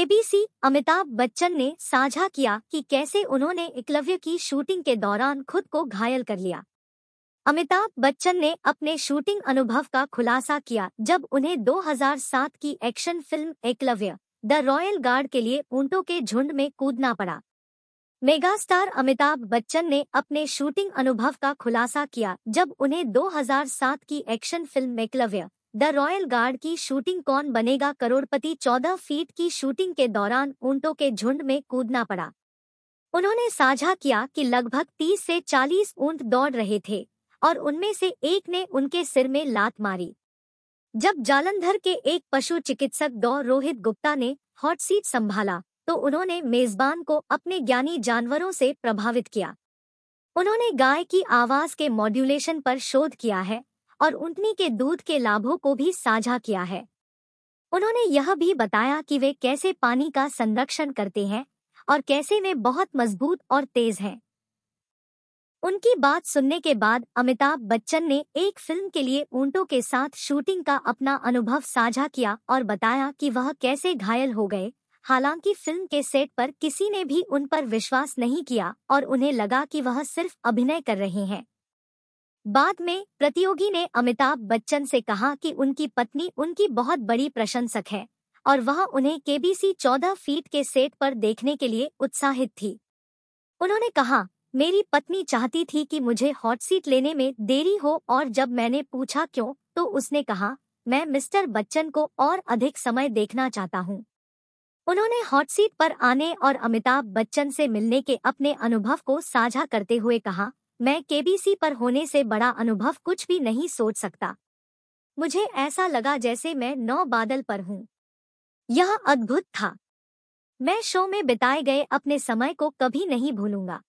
KBC Amitabh Bachchan ने साझा किया कि कैसे उन्होंने इकलव्य की शूटिंग के दौरान खुद को घायल कर लिया अमिताभ बच्चन ने अपने शूटिंग अनुभव का खुलासा किया जब उन्हें 2007 की action film Eklavya the royal guard के लिए ऊंटों के झुंड में कूदना पड़ा मेगास्टार अमिताभ बच्चन ने अपने शूटिंग अनुभव का खुलासा किया जब उन्हें 2007 की action film Eklavya the royal guard की शूटिंग कौन बनेगा करोड़पति चौदह फीट की शूटिंग के दौरान ऊंटों के झुंड में कूदना पड़ा उन्होंने साझा किया कि लगभग तीस से चालीस ऊंट दौड़ रहे थे और उनमें से एक ने उनके सिर में लात मारी जब जालंधर के एक पशु चिकित्सक डॉ रोहित गुप्ता ने हॉट सीट संभाला तो उन्होंने मेजबान को अपने ज्ञानी जानवरों से प्रभावित किया उन्होंने गाय की आवाज के मॉड्यूलेशन पर शोध किया है और ऊंटनी के दूध के लाभों को भी साझा किया है उन्होंने यह भी बताया कि वे कैसे पानी का संरक्षण करते हैं और कैसे वे बहुत मजबूत और तेज हैं उनकी बात सुनने के बाद अमिताभ बच्चन ने एक फिल्म के लिए ऊंटों के साथ शूटिंग का अपना अनुभव साझा किया और बताया कि वह कैसे घायल हो गए हालांकि फिल्म के सेट पर किसी ने भी उन पर विश्वास नहीं किया और उन्हें लगा कि वह सिर्फ अभिनय कर रहे हैं बाद में प्रतियोगी ने अमिताभ बच्चन से कहा कि उनकी पत्नी उनकी बहुत बड़ी प्रशंसक है और वह उन्हें केबीसी चौदह फीट के सेट पर देखने के लिए उत्साहित थी उन्होंने कहा मेरी पत्नी चाहती थी कि मुझे हॉट सीट लेने में देरी हो और जब मैंने पूछा क्यों तो उसने कहा मैं मिस्टर बच्चन को और अधिक समय देखना चाहता हूँ उन्होंने हॉट सीट पर आने और अमिताभ बच्चन से मिलने के अपने अनुभव को साझा करते हुए कहा मैं केबीसी पर होने से बड़ा अनुभव कुछ भी नहीं सोच सकता मुझे ऐसा लगा जैसे मैं नौ बादल पर हूं यह अद्भुत था मैं शो में बिताए गए अपने समय को कभी नहीं भूलूंगा